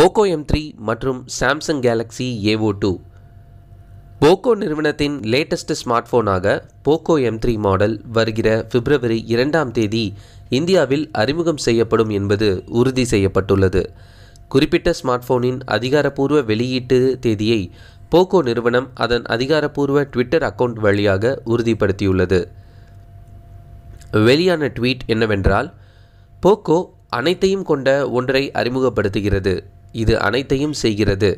Poco M three மற்றும் Samsung Galaxy AO two Poco நிறுவனத்தின் latest smart ஃபோனாக Poco M three model வருகிற பிப்ரவரி இரண்டாம் தேதி இந்தியாவில் அறிமுகம் செய்யப்படும் என்பது உறுதி செய்யப்பட்டுள்ளது குறிப்பிட்ட ஸ்மார்ட் ஃபோனின் அதிகாரப்பூர்வ வெளியீட்டு தேதியை போக்கோ நிறுவனம் அதன் அதிகாரப்பூர்வ ட்விட்டர் அக்கவுண்ட் வழியாக உறுதிப்படுத்தியுள்ளது வெளியான ட்வீட் என்னவென்றால் போக்கோ அனைத்தையும் கொண்ட ஒன்றை அறிமுகப்படுத்துகிறது இது அனைத்தையும் செய்கிறது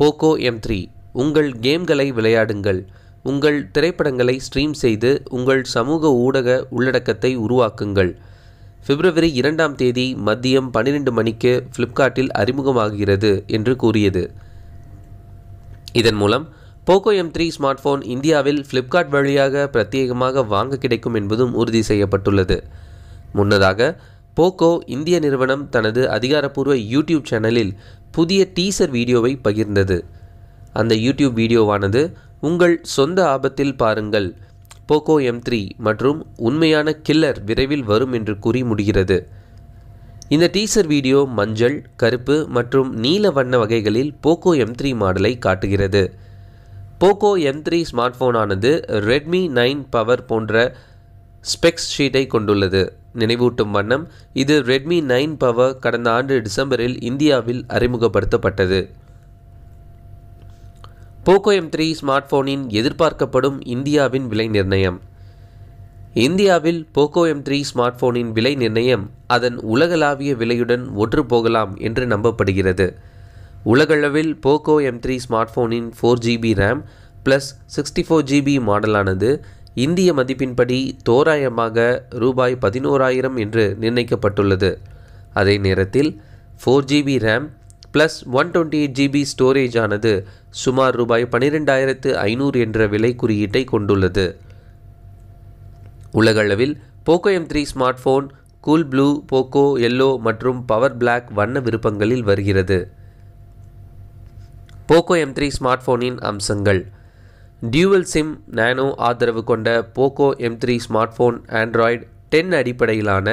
போக்கோ எம் த்ரீ உங்கள் கேம்களை விளையாடுங்கள் உங்கள் திரைப்படங்களை ஸ்ட்ரீம் செய்து உங்கள் சமூக ஊடக உள்ளடக்கத்தை உருவாக்குங்கள் பிப்ரவரி இரண்டாம் தேதி மதியம் பன்னிரெண்டு மணிக்கு ஃப்ளிப்கார்ட்டில் அறிமுகமாகிறது என்று கூறியது இதன் மூலம் Poco M three smart phone இந்தியாவில் ஃப்ளிப்கார்ட் வழியாக பிரத்யேகமாக வாங்க கிடைக்கும் என்பதும் உறுதி செய்யப்பட்டுள்ளது முன்னதாக போக்கோ இந்திய நிறுவனம் தனது அதிகாரப்பூர்வ யூடியூப் சேனலில் புதிய டீசர் வீடியோவை பகிர்ந்தது அந்த யூடியூப் வீடியோவானது உங்கள் சொந்த ஆபத்தில் பாருங்கள் போக்கோ எம் த்ரீ மற்றும் உண்மையான கில்லர் விரைவில் வரும் என்று கூறி முடிகிறது இந்த டீசர் வீடியோ மஞ்சள் கருப்பு மற்றும் நீல வண்ண வகைகளில் போக்கோ எம் த்ரீ மாடலை காட்டுகிறது போக்கோ எம் த்ரீ ஸ்மார்ட் ஃபோனானது ரெட்மி நைன் பவர் போன்ற ஸ்பெக்ஸ் ஷீட்டை கொண்டுள்ளது நினைவூட்டும் வண்ணம் இது ரெட்மி நைன் பவர் கடந்த ஆண்டு டிசம்பரில் இந்தியாவில் அறிமுகப்படுத்தப்பட்டது போக்கோ எம் த்ரீ ஸ்மார்ட் ஃபோனின் எதிர்பார்க்கப்படும் இந்தியாவின் விலை நிர்ணயம் இந்தியாவில் போக்கோ எம் த்ரீ ஸ்மார்ட் ஃபோனின் விலை நிர்ணயம் அதன் உலகளாவிய விலையுடன் ஒன்று போகலாம் என்று நம்பப்படுகிறது உலகளவில் போக்கோ எம் த்ரீ ஸ்மார்ட் ஃபோனின் four GB RAM plus sixty four GB மாடலானது இந்திய மதிப்பின்படி தோராயமாக ரூபாய் பதினோராயிரம் என்று நிர்ணயிக்கப்பட்டுள்ளது அதே நேரத்தில் four GB RAM plus one twenty eight GB storage ஆனது சுமார் ரூபாய் பன்னிரெண்டாயிரத்து ஐநூறு என்ற விலை குறியீட்டை கொண்டுள்ளது உலகளவில் Poco M three smart phone cool blue Poco yellow மற்றும் பவர் பிளாக் வண்ண விருப்பங்களில் வருகிறது போக்கோ எம் த்ரீ ஸ்மார்ட் ஃபோனின் அம்சங்கள் டியூவல் சிம் நானோ ஆதரவு கொண்ட Poco M three smart phone Android ten அடிப்படையிலான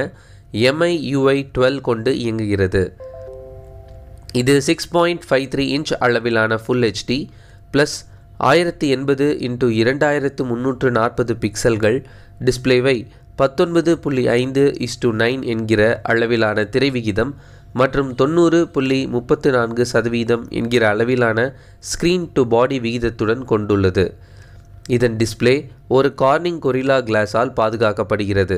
எம்ஐ யூஐ டுவெல் கொண்டு இயங்குகிறது இது six point five three inch அளவிலான ஃபுல் ஹெச்டி ப்ளஸ் ஆயிரத்தி எண்பது இன்ட்டு இரண்டாயிரத்து முந்நூற்று நாற்பது பிக்சல்கள் டிஸ்பிளேவை பத்தொன்பது புள்ளி ஐந்து இஸ்டு நைன் என்கிற அளவிலான திரை விகிதம் மற்றும் தொண்ணூறு புள்ளி முப்பத்து நான்கு சதவீதம் என்கிற அளவிலான ஸ்க்ரீன் டு பாடி விகிதத்துடன் கொண்டுள்ளது இதன் டிஸ்பிளே ஒரு கார்னிங் கொரிலா கிளாஸால் பாதுகாக்கப்படுகிறது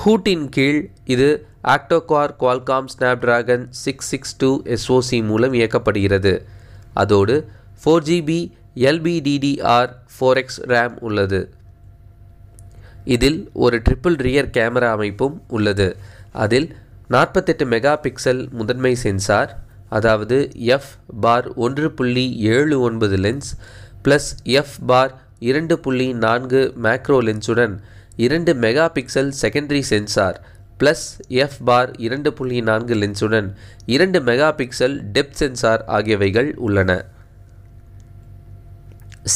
ஹூட்டின் கீழ் இது octa core Qualcomm Snapdragon six six two SoC மூலம் இயக்கப்படுகிறது அதோடு four GB LPDDR four X RAM உள்ளது இதில் ஒரு ட்ரிபிள் ரியர் கேமரா அமைப்பும் உள்ளது அதில் நாற்பத்தெட்டு மெகா பிக்சல் முதன்மை சென்சார் அதாவது எஃப் பார் ஒன்று புள்ளி ஏழு ஒன்பது லென்ஸ் ப்ளஸ் எஃப் பார் இரண்டு புள்ளி நான்கு மேக்ரோ லென்ஸுடன் இரண்டு mega pixel secondary sensor plus F bar இரண்டு புள்ளி நான்கு லென்ஸுடன் இரண்டு மெகா பிக்சல் டெப்த் சென்சார் ஆகியவைகள் உள்ளன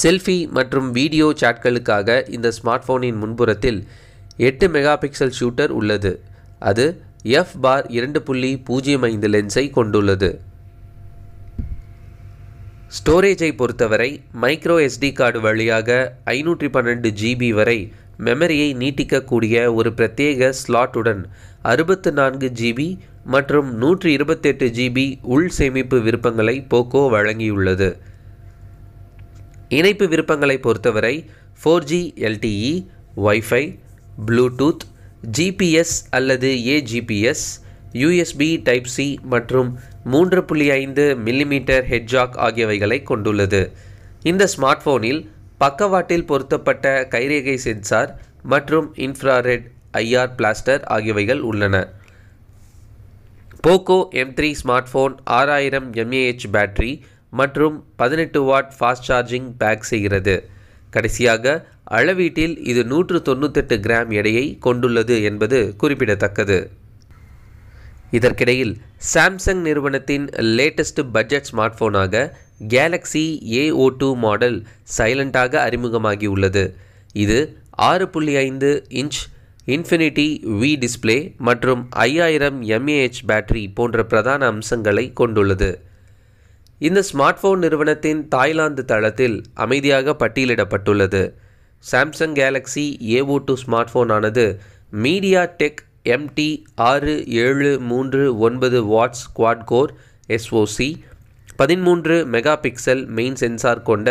செல்ஃபி மற்றும் வீடியோ சாட்களுக்காக இந்த ஸ்மார்ட் ஃபோனின் முன்புறத்தில் எட்டு மெகா பிக்சல் ஷூட்டர் உள்ளது அது எஃப் பார் இரண்டு புள்ளி பூஜ்ஜியம் ஐந்து லென்ஸை கொண்டுள்ளது ஸ்டோரேஜை பொறுத்தவரை மைக்ரோ எஸ்டி கார்டு வழியாக ஐநூற்றி பன்னெண்டு ஜிபி வரை மெமரியை நீட்டிக்கக்கூடிய ஒரு பிரத்யேக ஸ்லாட்டுடன் அறுபத்து நான்கு ஜிபி மற்றும் நூற்றி இருபத்தெட்டு ஜிபி உள் சேமிப்பு விருப்பங்களை போக்கோ வழங்கியுள்ளது இணைப்பு விருப்பங்களை பொறுத்தவரை four G LTE WiFi Bluetooth GPS அல்லது ஏஜிபிஎஸ் யூஎஸ்பி டைப் சி மற்றும் மூன்று புள்ளி ஐந்து மில்லிமீட்டர் ஹெட்ஜாக் ஆகியவைகளை கொண்டுள்ளது இந்த ஸ்மார்ட் ஃபோனில் பக்கவாட்டில் பொருத்தப்பட்ட கைரேகை சென்சார் மற்றும் இன்ஃப்ராரெட் ஐஆர் பிளாஸ்டர் ஆகியவைகள் உள்ளன Poco M three smart phone ஆறாயிரம் எம்ஏஹெச் பேட்டரி மற்றும் பதினெட்டு வாட் ஃபாஸ்ட் சார்ஜிங் பேக் செய்கிறது கடைசியாக அளவீட்டில் இது நூற்று தொண்ணூத்தெட்டு கிராம் எடையை கொண்டுள்ளது என்பது குறிப்பிடத்தக்கது இதற்கிடையில் சாம்சங் நிறுவனத்தின் லேட்டஸ்ட் பட்ஜெட் ஸ்மார்ட் ஃபோனாக கேலக்ஸி ஏ ஓ டூ மாடல் சைலண்டாக அறிமுகமாகி உள்ளது இது ஆறு புள்ளி ஐந்து இன்ச் இன்ஃபினிட்டி வி டிஸ்பிளே மற்றும் ஐயாயிரம் எம்ஏஹெச் பேட்டரி போன்ற பிரதான அம்சங்களை கொண்டுள்ளது இந்த ஸ்மார்ட் ஃபோன் நிறுவனத்தின் தாய்லாந்து தளத்தில் அமைதியாக பட்டியலிடப்பட்டுள்ளது Samsung Galaxy AO two smart ஃபோனானது மீடியா டெக் எம்டி ஆறு ஏழு மூன்று ஒன்பது வாட்ஸ் குவாட் கோர் எஸ்ஓசி பதிமூன்று மெகா பிக்சல் மெயின் சென்சார் கொண்ட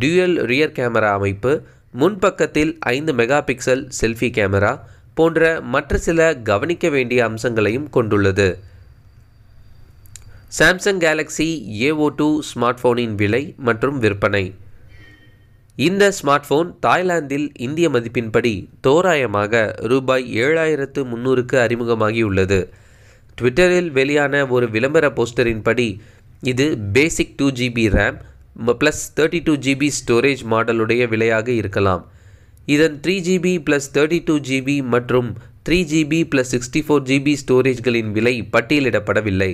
டியூயல் ரியர் கேமரா அமைப்பு முன்பக்கத்தில் ஐந்து மெகா பிக்சல் செல்ஃபி கேமரா போன்ற மற்ற சில கவனிக்க வேண்டிய அம்சங்களையும் கொண்டுள்ளது Samsung Galaxy AO two smart ஃபோனின் விலை மற்றும் விற்பனை இந்த ஸ்மார்ட் ஃபோன் தாய்லாந்தில் இந்திய மதிப்பின்படி தோராயமாக ரூபாய் ஏழாயிரத்து முந்நூறுக்கு அறிமுகமாகியுள்ளது ட்விட்டரில் வெளியான ஒரு விளம்பர போஸ்டரின்படி இது basic two GB RAM plus thirty two GB storage மாடலுடைய விலையாக இருக்கலாம் இதன் three GB plus thirty two GB மற்றும் three GB plus sixty four GB ஸ்டோரேஜ்களின் விலை பட்டியலிடப்படவில்லை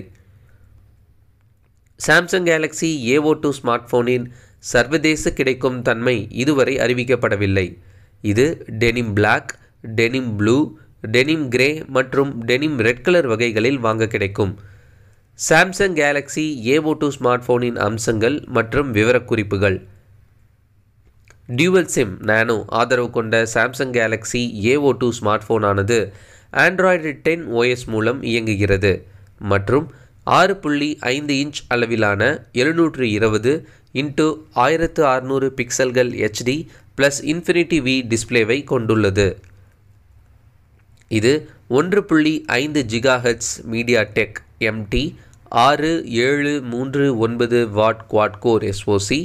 Samsung Galaxy A O two smart ஃபோனின் சர்வதேச கிடைக்கும் தன்மை இதுவரை அறிவிக்கப்படவில்லை இது denim black denim blue denim grey மற்றும் டெனிம் ரெட் கலர் வகைகளில் வாங்க கிடைக்கும் சாம்சங் Galaxy A O two smart ஃபோனின் அம்சங்கள் மற்றும் விவரக்குறிப்புகள் டியூவல் சிம் நானோ ஆதரவு கொண்ட Samsung Galaxy A O two smart ஃபோனானது ஆண்ட்ராய்டு டென் ஓஎஸ் மூலம் இயங்குகிறது மற்றும் ஆறு புள்ளி ஐந்து இன்ச் அளவிலான எழுநூற்று இருபது இன்ட்டு ஆயிரத்து அறுநூறு பிக்சல்கள் ஹெச்டி ப்ளஸ் இன்ஃபினிட்டி வி டிஸ்பிளேவை கொண்டுள்ளது இது ஒன்று புள்ளி ஐந்து ஜிகாஹெட்ஸ் மீடியா டெக் எம்டி ஆறு ஏழு மூன்று ஒன்பது watt quad core SoC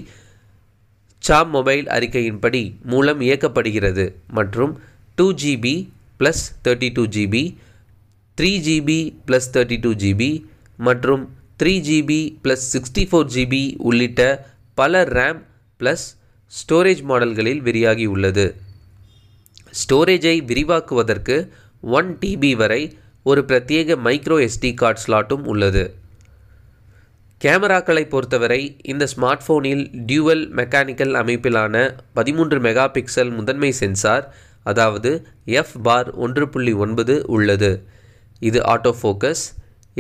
Sam mobile அறிக்கையின்படி மூலம் இயக்கப்படுகிறது மற்றும் two GB plus thirty two GB three GB plus thirty two GB மற்றும் three GB plus sixty four GB உள்ளிட்ட பல ரேம் ப்ளஸ் ஸ்டோரேஜ் மாடல்களில் விரியாகி உள்ளது ஸ்டோரேஜை விரிவாக்குவதற்கு ஒன் டிபி வரை ஒரு பிரத்யேக மைக்ரோ எஸ்டி கார்ட் ஸ்லாட்டும் உள்ளது கேமராக்களை பொறுத்தவரை இந்த ஸ்மார்ட் ஃபோனில் டியூவல் மெக்கானிக்கல் அமைப்பிலான பதிமூன்று மெகா பிக்சல் முதன்மை சென்சார் அதாவது எஃப் பார் ஒன்று புள்ளி ஒன்பது உள்ளது இது ஆட்டோ ஃபோக்கஸ்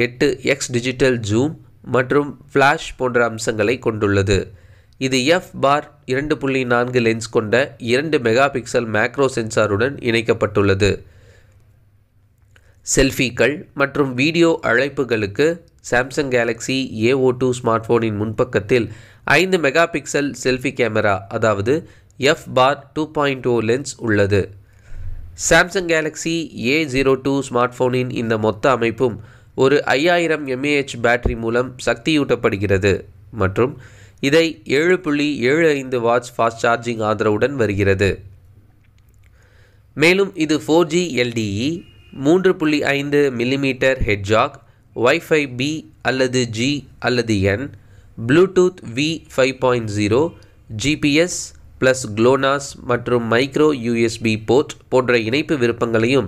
எட்டு எக்ஸ் டிஜிட்டல் ஜூம் மற்றும் ஃப்ளாஷ் போன்ற அம்சங்களை கொண்டுள்ளது இது எஃப் பார் இரண்டு புள்ளி நான்கு லென்ஸ் கொண்ட இரண்டு மெகா பிக்சல் மேக்ரோ சென்சாருடன் இணைக்கப்பட்டுள்ளது செல்ஃபிகள் மற்றும் வீடியோ அழைப்புகளுக்கு Samsung Galaxy A O two smart ஃபோனின் முன்பக்கத்தில் ஐந்து மெகா பிக்சல் செல்ஃபி கேமரா அதாவது F bar two point O lens உள்ளது Samsung Galaxy A zero two smart ஃபோனின் இந்த மொத்த அமைப்பும் ஒரு ஐயாயிரம் எம்ஏஹெச் பேட்டரி மூலம் சக்தியூட்டப்படுகிறது மற்றும் இதை ஏழு புள்ளி ஏழு ஐந்து வாட்ச் ஃபாஸ்ட் சார்ஜிங் ஆதரவுடன் வருகிறது மேலும் இது ஃபோர் ஜி எல்டிஇ மூன்று புள்ளி ஐந்து மில்லிமீட்டர் ஹெட்ஜாக் ஒய்ஃபை பி அல்லது ஜி அல்லது N Bluetooth V five point zero GPS plus GLONASS மற்றும் மைக்ரோ யூஎஸ்பி போர்ட் போன்ற இணைப்பு விருப்பங்களையும்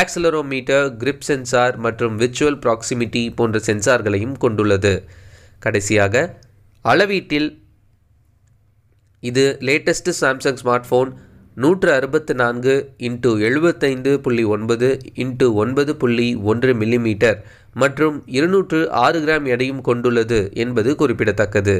ஆக்சலரோமீட்டர் கிரிப் சென்சார் மற்றும் விர்ச்சுவல் ப்ராக்சிமிட்டி போன்ற சென்சார்களையும் கொண்டுள்ளது கடைசியாக அளவீட்டில் இது லேட்டஸ்ட் சாம்சங் ஸ்மார்ட் ஃபோன் நூற்று அறுபத்து நான்கு இன்ட்டு எழுபத்தைந்து புள்ளி ஒன்பது இன்ட்டு ஒன்பது புள்ளி ஒன்று மில்லிமீட்டர் மற்றும் இருநூற்று ஆறு கிராம் எடையும் கொண்டுள்ளது என்பது குறிப்பிடத்தக்கது